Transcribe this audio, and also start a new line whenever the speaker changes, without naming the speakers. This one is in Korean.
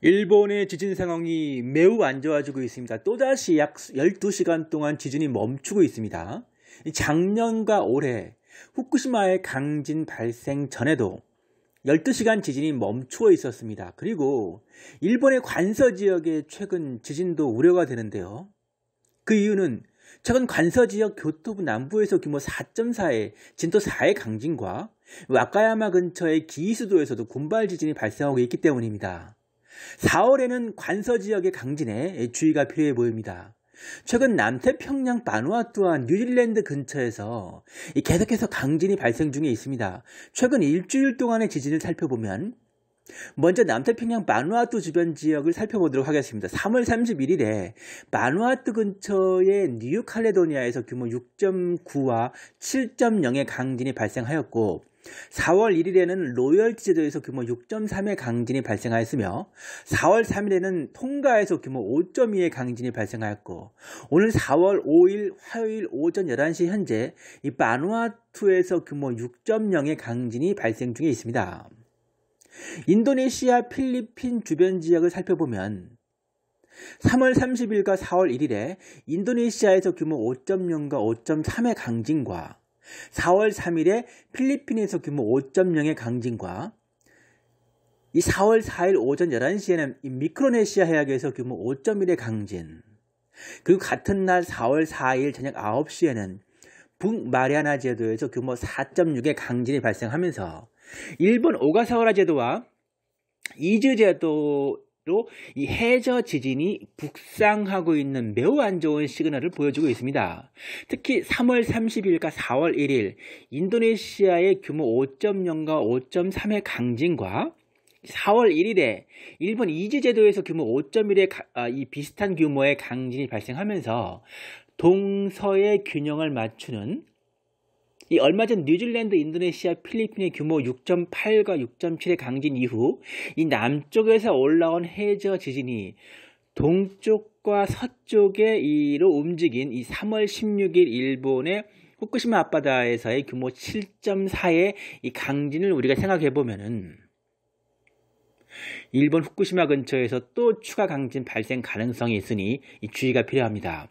일본의 지진 상황이 매우 안 좋아지고 있습니다. 또다시 약 12시간 동안 지진이 멈추고 있습니다. 작년과 올해 후쿠시마의 강진 발생 전에도 12시간 지진이 멈추어 있었습니다. 그리고 일본의 관서 지역의 최근 지진도 우려가 되는데요. 그 이유는 최근 관서 지역 교토부 남부에서 규모 4.4의 진도 4의 강진과 와카야마 근처의 기이수도에서도 군발 지진이 발생하고 있기 때문입니다. 4월에는 관서 지역의 강진에 주의가 필요해 보입니다. 최근 남태평양 바누아투와 뉴질랜드 근처에서 계속해서 강진이 발생 중에 있습니다. 최근 일주일 동안의 지진을 살펴보면 먼저 남태평양 마누아투 주변 지역을 살펴보도록 하겠습니다. 3월 31일에 마누아투 근처의 뉴칼레도니아에서 규모 6.9와 7.0의 강진이 발생하였고 4월 1일에는 로열티 제도에서 규모 6.3의 강진이 발생하였으며 4월 3일에는 통가에서 규모 5.2의 강진이 발생하였고 오늘 4월 5일 화요일 오전 11시 현재 이 바누아투에서 규모 6.0의 강진이 발생 중에 있습니다. 인도네시아 필리핀 주변 지역을 살펴보면 3월 30일과 4월 1일에 인도네시아에서 규모 5.0과 5.3의 강진과 4월 3일에 필리핀에서 규모 5.0의 강진과 이 4월 4일 오전 11시에는 미크로네시아 해역에서 규모 5.1의 강진 그리고 같은 날 4월 4일 저녁 9시에는 북마리아나 제도에서 규모 4.6의 강진이 발생하면서 일본 오가사와라 제도와 이즈 제도 또이 해저 지진이 북상하고 있는 매우 안 좋은 시그널을 보여주고 있습니다. 특히 3월 30일과 4월 1일 인도네시아의 규모 5.0과 5.3의 강진과 4월 1일에 일본 이즈제도에서 규모 5.1의 아, 이 비슷한 규모의 강진이 발생하면서 동서의 균형을 맞추는 이 얼마 전 뉴질랜드, 인도네시아, 필리핀의 규모 6.8과 6.7의 강진 이후 이 남쪽에서 올라온 해저 지진이 동쪽과 서쪽에 이로 움직인 이 3월 16일 일본의 후쿠시마 앞바다에서의 규모 7.4의 이 강진을 우리가 생각해 보면은 일본 후쿠시마 근처에서 또 추가 강진 발생 가능성이 있으니 이 주의가 필요합니다.